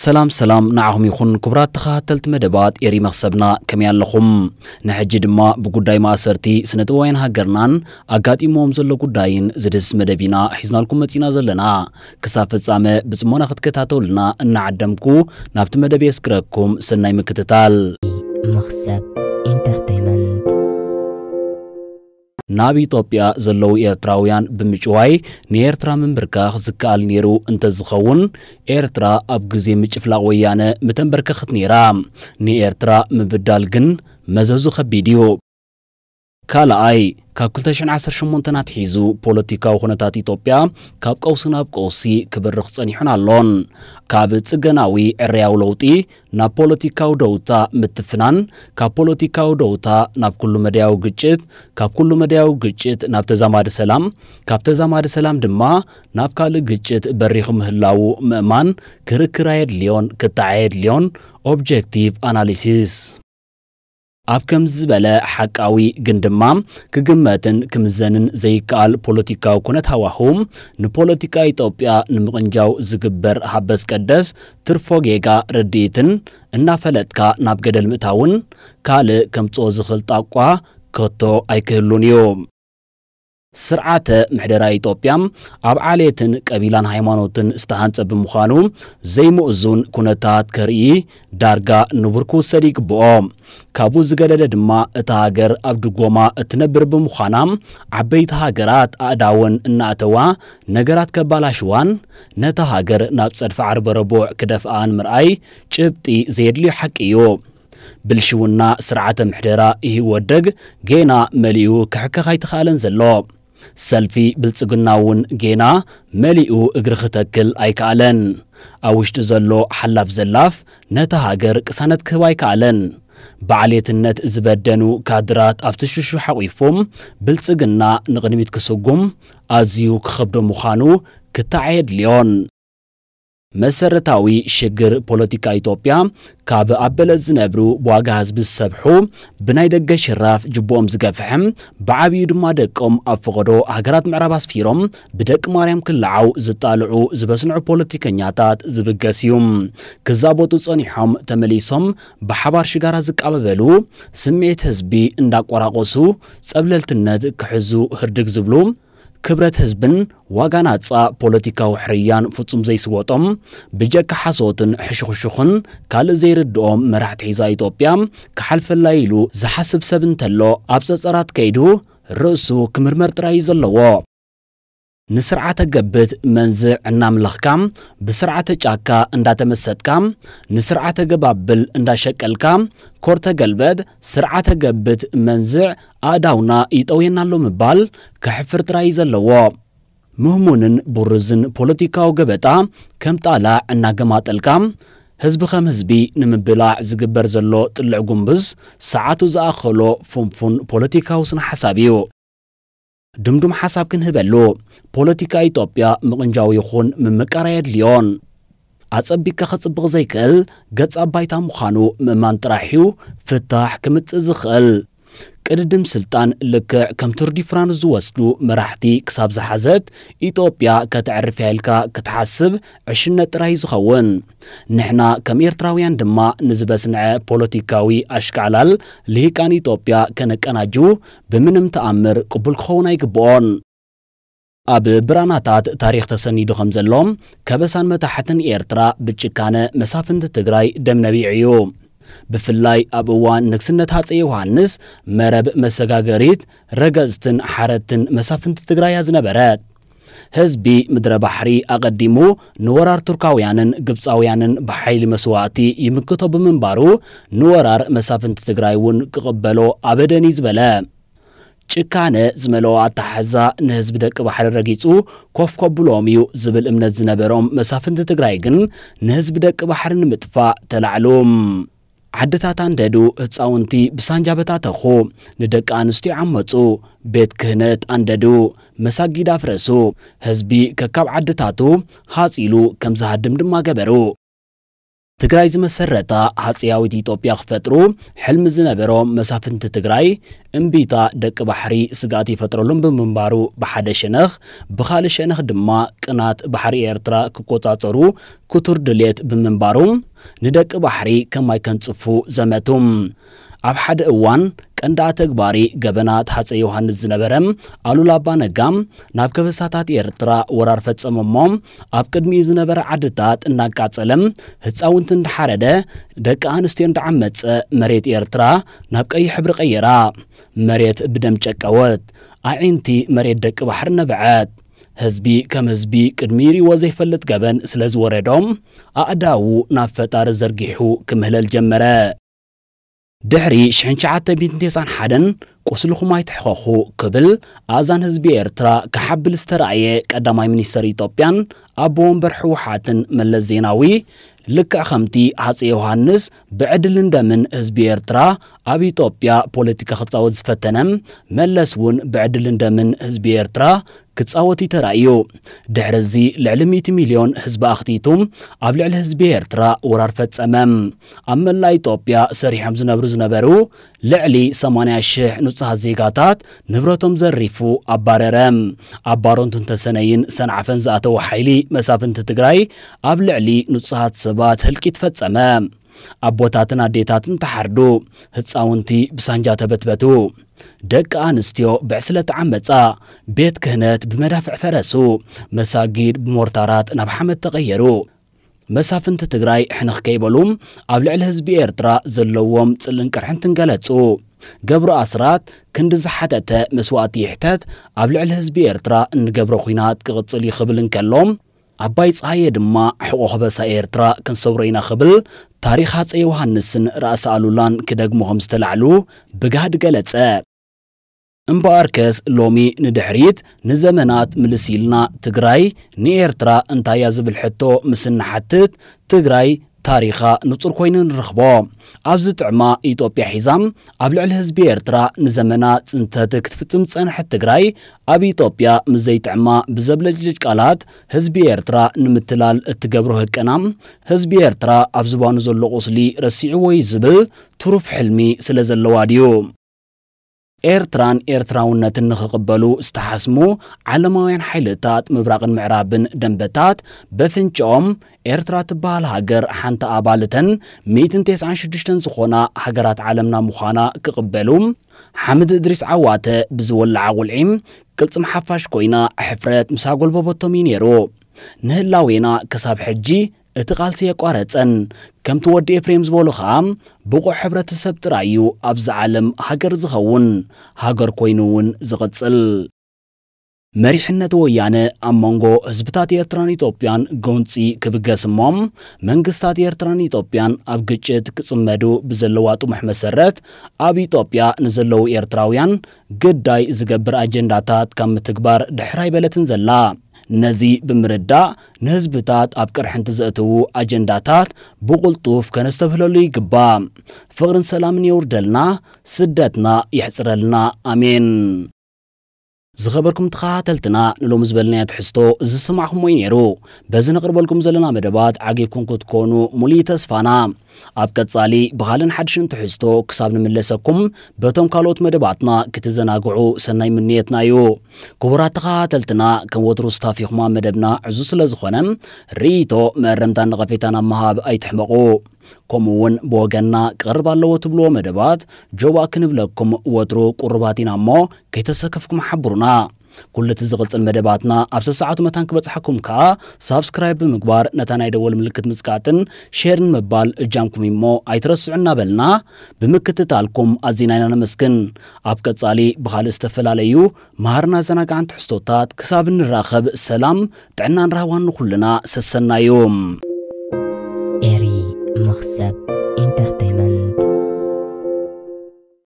ሰላም ሰላም ንዓኹም ይኹን ክቡራት ተኸታተልቲ መደባት የሪ መኽሰብና ከመይ ኣለኹም ንሕጂ ድማ ብጉዳይ ማእሰርቲ ስነ ጥበባውያን ሃገርናን ኣጋጢሞም ዘሎ ጉዳይን ዝድህስ መደብ ሒዝናልኩም መጺና ዘለና ክሳብ ፍጻመ ብጽሞና ክትከታተውልና እናዓደምኩ ናብቲ መደብ የስክረኩም ሰናይ ምክትታል መኽሰብ ኢንተር ናብ ኢትዮጵያ ዘለዉ ኤርትራውያን ብምጭዋይ ንኤርትራ ምንብርካኽ ዝከኣል ነይሩ እንተዝኸውን ኤርትራ ኣብ ግዜ ምጭፍላቕ ወያነ ምተንበርከኽት ነይራ ንኤርትራ ምብዳል ግን መዘዙ ከቢድ እዩ ካልኣይ ካብ 218 ኣትሒዙ ፖለቲካዊ ኩነታት ኢትዮጵያ ካብ ቀውሲ ናብ ቀውሲ ክብርኽ ጸኒሑን ኣሎን ካብ ጽገናዊ ዕርያዊ ለውጢ ናብ ፖለቲካዊ ደውታ ምትፍናን ካብ ፖለቲካዊ ደውታ ናብ ኩሉ መድያዊ ግጭት ካብ ኩሉ መድያዊ ግጭት ናብ ተዛማዲ ሰላም ካብ ተዛማዲ ሰላም ድማ ናብ ካልእ ግጭት በሪኽ ምህላው ምእማን ክርክር ኣየድልዮን ክተዓየድልዮን ኦብጀክቲቭ ኣናሊሲስ ኣብ ከም ዝበለ ሓቃዊ ግን ድማ ክግመትን ክምዘንን ዘይከኣል ፖለቲካዊ ኩነት ሃዋህም ንፖለቲካ ኢትዮጵያ ንምቕንጃው ዝግበር ሃበስ ቀደስ ትርፎ ጌጋ ርድኢትን እናፈለጥካ ናብ ገደል ምእታውን ካልእ ከምፅኦ ዝኽእል ጣቋ ከቶ ኣይክህሉን እዩ ስርዓተ ምሕደራ ኢትዮጵያ ኣብ ዓሌትን ቀቢላን ሃይማኖትን ዝተሃንፀ ብምዃኑ ዘይምእዙን ኩነታት ከርኢ ዳርጋ ንቡር ክውሰድ ይግብኦ ካብኡ ዝገደደ ድማ እቲ ሃገር ኣብ ድጎማ እትነብር ብምዃና ዓበይቲ ሃገራት ኣእዳውን እናእተዋ ነገራት ከባላሽዋን ነታ ሃገር ናብ ፀድፊ ዓርበ ረቡዕ ክደፍኣን ምርኣይ ጭብጢ ዘየድልዩ ሓቂ እዩ ብልሽውና ስርዓተ ምሕደራ ይህወደግ ጌና መሊኡ ክሕከኽ ኣይተኽኣለን ዘሎ سلفي بلتقناون جينا مليئو اقرخ تكل ايكالن اوشت زلو حلاف زلاف نتهاجر كسانت كوايكالن بعليتنت زبدنو كادرات ابتششو حقيفوم بلتقنا نغنميت كسوقم ازيو كخبدو مخانو كتعيد ليون መሰረታዊ ሽግር ፖለቲካ ኢትዮጵያ ካብ ኣበለ ዝነብሩ ብዋጋ ህዝቢ ዝሰብሑ ብናይ ደገ ሽራፍ ጅቦኦም ዝገፍሐ ብዓብዩ ድማ ደቆም ኣብ ፈቐዶ ሃገራት ምዕራብ ኣስፊሮም ብደቂ ማርያም ክልዓው ዝጣልዑ ዝበስንዑ ፖለቲከኛታት ዝብገስ እዩ ክዛቦቱ ጸኒሖም ተመሊሶም ብሓባር ሽጋራ ዝቃበበሉ ስምዒት ህዝቢ እንዳቆራቆሱ ጸብለልትነት ክሕዙ ህርድግ ዝብሉ ክብረት ህዝብን ዋጋ ናጻ ፖለቲካዊ ሕርያን ፍጹም ዘይስወጦም ብጀካ ሓሶትን ሕሽኽሽኹን ካልእ ዘይርድኦም መራሕቲ ሒዛ ኢትዮጵያ ክሓልፈላይ ኢሉ ዝሓስብ ሰብ እንተሎ ኣብ ፀፀራት ከይዱ ርእሱ ክምርመር ጥራይ እዩ ዘለዎ ንስርዓተ ገብት መንዝር እናምለኽካ ብስርዓተ ጫካ እንዳተመሰጥካ ንስርዓተ ገባብል እንዳሸቀልካ ኮርተ ገልበጥ ስርዓተ ገብት መንዝዕ ኣእዳውና ይጠውየናሎ ምባል ከሕፍር ጥራይ ዘለዎ ምህሙንን ቡርዝን ፖለቲካዊ ገበጣ ከም ጣላዕ እናገማጠልካ ህዝቢ ከም ህዝቢ ንምብላዕ ዝግበር ዘሎ ጥልዕ ጉምብዝ ሰዓቱ ዝኣኸሎ ፉንፉን ፖለቲካዊ ስነ ሓሳብ እዩ دمدم حساب كن هبلو بوليتيكا إيطوبيا مقنجاو يخون من مكارايد ليون أتصبي كخصبغ زيكل قد أبايتا مخانو ممان تراحيو فتاح كمتزخل ቅድድም ስልጣን ልክዕ ከም ቱር ዲ ፍራንስ ዝወስዱ መራሕቲ ክሳብ ዝሓዘት ኢትዮጵያ ከተዕርፍ ያኢልካ ክትሓስብ ዕሽነት ጥራይ ዝኸውን ንሕና ከም ኤርትራውያን ድማ ንዝበስንዐ ፖለቲካዊ ኣሽካላል ልሂቃን ኢትዮጵያ ከነቀናጁ ብምንም ተኣምር ቅቡል ክኸውን ኣይግብኦን ኣብ ብራናታት ታሪክ ተሰኒዱ ከም ዘሎ ከበሳን መታሕትን ኤርትራ ብጭካነ መሳፍንቲ ትግራይ ደም ነቢዕ እዩ ብፍላይ ኣብ እዋን ንግስነት ሃፀይ ዮሃንስ መረብ መሰጋገሪት ረገፅትን ሓረትን መሳፍንቲ ትግራይ እያ ዝነበረት ህዝቢ ምድረ ባሕሪ ኣቐዲሙ ንወራር ቱርካውያንን ግብፃውያንን ብሓይሊ መስዋእቲ ይምክቶ ብምንባሩ ንወራር መሳፍንቲ ትግራይ እውን ክቕበሎ ኣበደኒ ዝበለ ጭካነ ዝመልኦ ኣታሓዛ ንህዝቢ ደቂ ባሕሪ ረጊጹ ኮፍ ከብሎም እዩ ዝብል እምነት ዝነበሮም መሳፍንቲ ትግራይ ግን ንህዝቢ ደቂ ባሕሪ ንምጥፋእ ተላዕሉም ዓድታት ኣንደዱ ህፃውንቲ ብሳንጃ በታተኹ ንደቂ ኣንስትዮ ዓመፁ ቤት ክህነት ኣንደዱ መሳጊድ ኣፍረሱ ህዝቢ ከካብ ዓድታቱ ሃፂሉ ከም ዝሃድም ድማ ገበሩ ትግራይ ዝመሰረታ ሃፀያዊት ኢትዮጵያ ክፈጥሩ ሕልሚ ዝነበሮም መሳፍንቲ ትግራይ እምቢታ ደቂ ባሕሪ ስጋኣት ይፈጥረሎም ብምንባሩ ብሓደ ሸነኽ ብኻልእ ሸነኽ ድማ ቅናት ባሕሪ ኤርትራ ክቆጻጸሩ ክቱር ድሌት ብምንባሩ ንደቂ ባሕሪ ከማይ ከንጽፉ ዘመቱም ኣብ ሓደ እዋን ቀንዳ ተግባሪ ገበናት ሃፀ ዮሐንስ ዝነበረ አሉላባ ነጋም ናብ ከበሳታት ኤርትራ ወራር ፈጸመ ኣብ ቅድሚ ዝነበረ ዓድታት እናቃጸለም ህፃውንቲ እንዳሓረደ ደቂ ኣንስትዮ እንዳዓመፀ መሬት ኤርትራ ናብ ቀይሕ ሕብሪ ቀየራ መሬት ብደም ጨቀወት ኣዒንቲ መሬት ደቂ ባሕሪ ነብዐት ህዝቢ ከም ህዝቢ ቅድሚ ሪዎ ዘይፈልጥ ገበን ስለ ዝወረዶም ኣእዳዉ ናብ ፈጣሪ ዘርጊሑ ክምህለል ጀመረ دحري شحن شعاتة بنتي صان حدن ቁስልኹም ኣይትሕኸኹ ክብል ኣእዛን ህዝቢ ኤርትራ ክሓብል ዝተረእየ ቀዳማይ ሚኒስተር ኢትዮጵያን ኣቦ ወንበር ሕወሓትን መለስ ዜናዊ ልክዕ ከምቲ ሃፀ ዮሃንስ ብዕድልን ደምን ህዝቢ ኤርትራ ኣብ ኢትዮጵያ ፖለቲካ ክፃወት ዝፈተነ መለስ እውን ብዕድልን ደምን ህዝቢ ኤርትራ ክፃወት ይተራእዩ ድሕሪ እዚ ልዕሊ 100 ሚልዮን ህዝቢ ኣኽቲቱ ኣብ ልዕሊ ህዝቢ ኤርትራ ወራር ፈጸመ ኣብ መላ ኢትዮጵያ ሰሪሖም ዝነብሩ ዝነበሩ ልዕሊ 80 ሽሕ ንጹሃት ዜጋታት ንብረቶም ዘሪፉ ኣባረረ ኣባሮን ትንተሰነይን ሰንዓፈን ዝኣተወ ሓይሊ መሳፍንቲ ትግራይ ኣብ ልዕሊ ንጹሓት ሰባት ህልቂት ፈጸመ ኣቦታትን ኣዴታትን ተሓርዱ ህፃውንቲ ብሳንጃ ተበትበቱ ደቂ ኣንስትዮ ብዕስለት ዓመፃ ቤት ክህነት ብመዳፍዕ ፈረሱ መሳጊድ ብሞርታራት ናብ ሓመድ ተቐየሩ መሳፍንቲ ትግራይ ሕንኽ ከይበሉ ኣብ ልዕሊ ህዝቢ ኤርትራ ዘለዎም ጽልን ቅርሕንትን ገለጹ ገብሮ ኣስራት ክንዲ ዝሓተተ መስዋእቲ ይሕተት ኣብ ልዕሊ ህዝቢ ኤርትራ እንገብሮ ኩናት ክቕጽል ይኽብል እንከሎም ኣባይ ፀሃየ ድማ ሕቖ ኸበሳ ኤርትራ ክንሰብሮ ኢና ኽብል ታሪክ ሃፀ ዮሃንስን ራእሲ ኣሉላን ክደግሞ ኸም ዝተላዕሉ ብጋድ ገለጸ امبارکس لومی ندحرید نزمنات ملسیلنا تگرای نیرترا انتایاز بالحتو مسن حتت تگرای تاریخا نطرکوین رخبو عبزت عما ایتوپیا حیزم عبل علهز بیرترا نزمنات انتات کتفتم تسنحت تگرای عب ایتوپیا مزیت عما بزبلجلج کالات هز بیرترا نمتلال تگبروه کنم هز بیرترا عبزبان زلو قسلی رسیعوی زبل تروف حلمی سلزلوادیو ኤርትራን ኤርትራውነትን ንኽቕበሉ ዝተሓስሙ ዓለማውያን ሓይልታት ምብራቕን ምዕራብን ደንበታት በፍንጮኦም ኤርትራ ትበሃል ሃገር ሓንቲ ኣባልተን 196 ዝኾና ሃገራት ዓለምና ምዃና ክቕበሉ ሓምድ እድሪስ ዓዋተ ብዝወላዓ ቁልዒ ቅልፅም ሓፋሽ ኮይና ሕፍረት ምሳ ጎልበበቶም እዩ ነይሩ ንህላዌና ክሳብ ሕጂ እቲ ቓልሲ የቋረፀን ከምቲ ወዲ ኤፍሬም ዝበሉ ኸዓ ብቑዕ ሕብረተሰብ ጥራይ እዩ ኣብዚ ዓለም ሃገር ዝኸውን ሃገር ኮይኑ እውን ዝቕጽል መሪሕነት ወያነ ኣብ መንጎ ህዝብታት ኤርትራን ኢትዮጵያን ጎንፂ ክብገስ እሞም መንግስታት ኤርትራን ኢትዮጵያን ኣብ ግጭት ክጽመዱ ብዘለዋ ጥሙሕ መሰረት ኣብ ኢትዮጵያ ንዘለዉ ኤርትራውያን ግዳይ ዝገብር ኣጀንዳታት ካብ ምትግባር ድሕራይ በለትን ዘላ ነዚ ብምርዳእ ንህዝብታት ኣብ ቅርሕንቲ ዘእትዉ ኣጀንዳታት ብቕልጡፍ ከነስተብህለሉ ይግባእ ፍቕርን ሰላምን የውርደልና ስደትና ይሕፅረልና ኣሜን ዝኸበርኩም ተኸታተልትና ንሎሚ ዝበለናዮ ትሕዝቶ ዝስማዕኹም ወይ ነይሩ በዚ ነቕርበልኩም ዘለና መደባት ዓጊብኩም ክትኮኑ ሙሉይ ተስፋና ኣብ ቀጻሊ ባህልን ሓድሽን ትሕዝቶ ክሳብ ንምለሰኩም በቶም ካልኦት መደባትና ክትዘናግዑ ሰናይ ምንየትና እዩ ክቡራት ተኸታተልትና ከም ወትሩ ዝታፊኹማ መደብና ዕዙ ስለ ዝኾነ ርእይቶ መረምታ ነቐፌታን ኣብ ምሃብ ኣይትሕመቑ ከምኡ እውን ብወገንና ክቐርብ ኣለዎ ትብልዎ መደባት ጆባ ክንብለኩም ወትሩ ቁርባት ኢና እሞ ከይተሰከፍኩም ሓብሩና ኩሉ እቲ ዝቕፅል መደባትና ኣብ ሰሰዓቱ መታን ክበፅሐኩም ከዓ ሳብስክራይብ ብምግባር ነታ ናይ ደወል ምልክት ምጽቃጥን ሼርን ምባል እጃምኩም እሞ ኣይትረስዑ እናበልና ብምክትታልኩም ኣዚና ኢና ነመስግን ኣብ ቀጻሊ ብኻልእ ዝተፈላለዩ መሃርና ዘናግዓን ትሕዝቶታት ክሳብ እንራኸብ ሰላም ጥዕና ንረሃዋን ንኹልና ሰሰናዮም